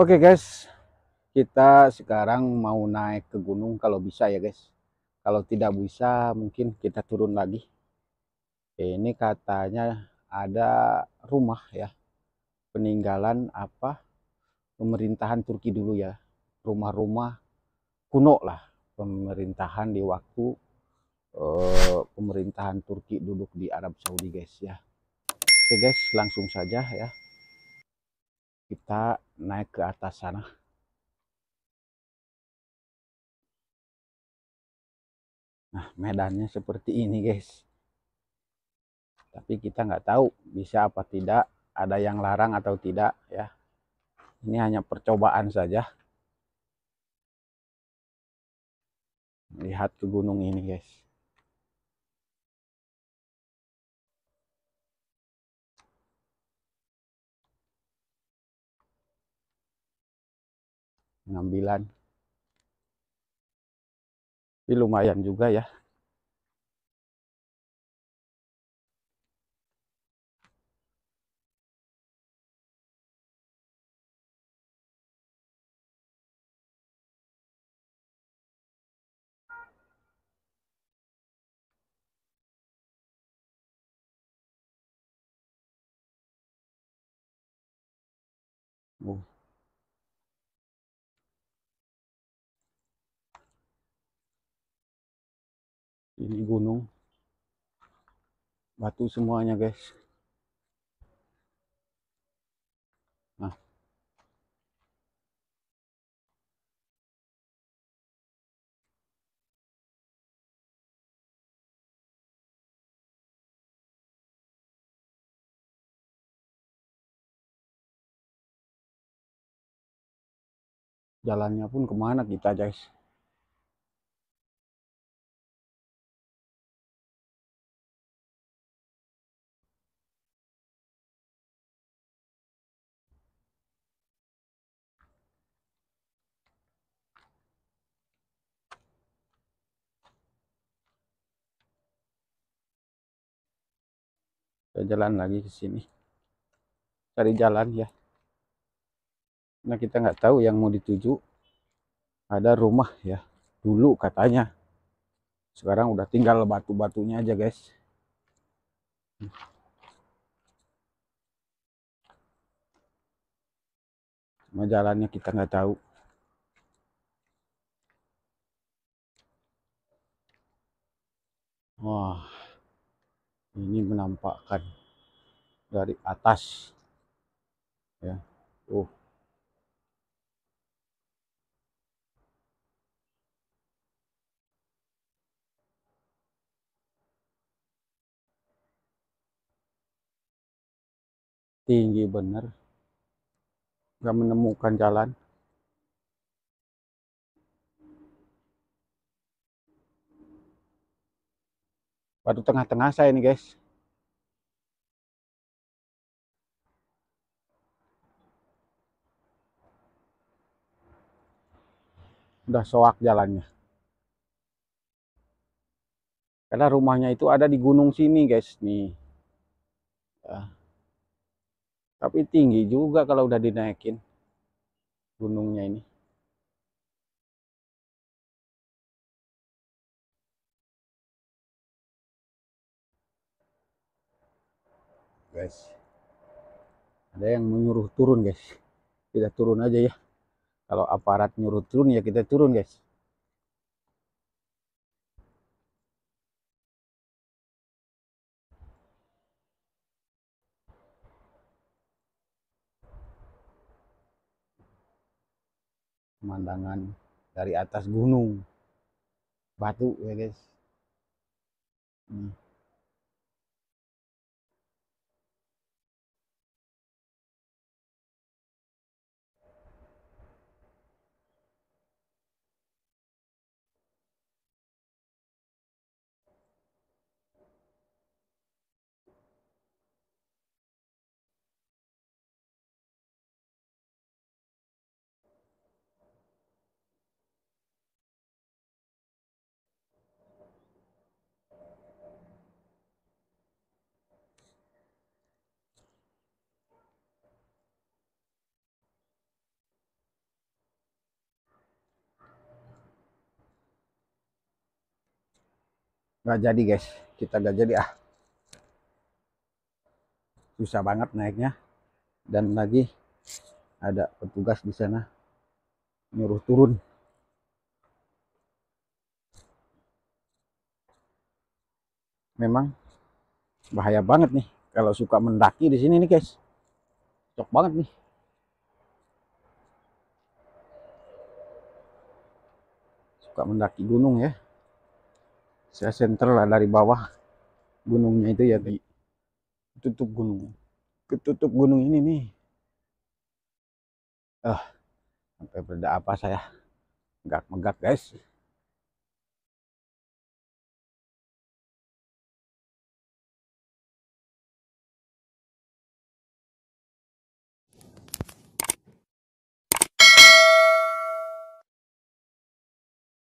Oke okay guys, kita sekarang mau naik ke gunung kalau bisa ya guys. Kalau tidak bisa mungkin kita turun lagi. Ini katanya ada rumah ya. Peninggalan apa? Pemerintahan Turki dulu ya. Rumah-rumah kuno lah pemerintahan di waktu eh, pemerintahan Turki duduk di Arab Saudi guys ya. Oke okay guys, langsung saja ya kita naik ke atas sana nah medannya seperti ini guys tapi kita nggak tahu bisa apa tidak ada yang larang atau tidak ya ini hanya percobaan saja lihat ke gunung ini guys pengambilan Ini lumayan juga ya Oh. ini gunung batu semuanya guys nah jalannya pun kemana kita guys kita jalan lagi ke sini cari jalan ya nah kita nggak tahu yang mau dituju ada rumah ya dulu katanya sekarang udah tinggal batu-batunya aja guys cuma jalannya kita nggak tahu ini menampakkan dari atas ya Oh, tinggi bener nggak menemukan jalan batu tengah-tengah saya ini guys udah soak jalannya karena rumahnya itu ada di gunung sini guys nih ya. tapi tinggi juga kalau udah dinaikin gunungnya ini guys ada yang menyuruh turun guys kita turun aja ya kalau aparat nyuruh turun ya kita turun guys pemandangan dari atas gunung batu ya guys hmm. nggak jadi guys kita nggak jadi ah susah banget naiknya dan lagi ada petugas di sana nyuruh turun memang bahaya banget nih kalau suka mendaki di sini nih guys cocok banget nih suka mendaki gunung ya saya sentral lah dari bawah gunungnya itu ya di tutup gunung ketutup gunung ini nih ah sampai berda apa saya megak-megak guys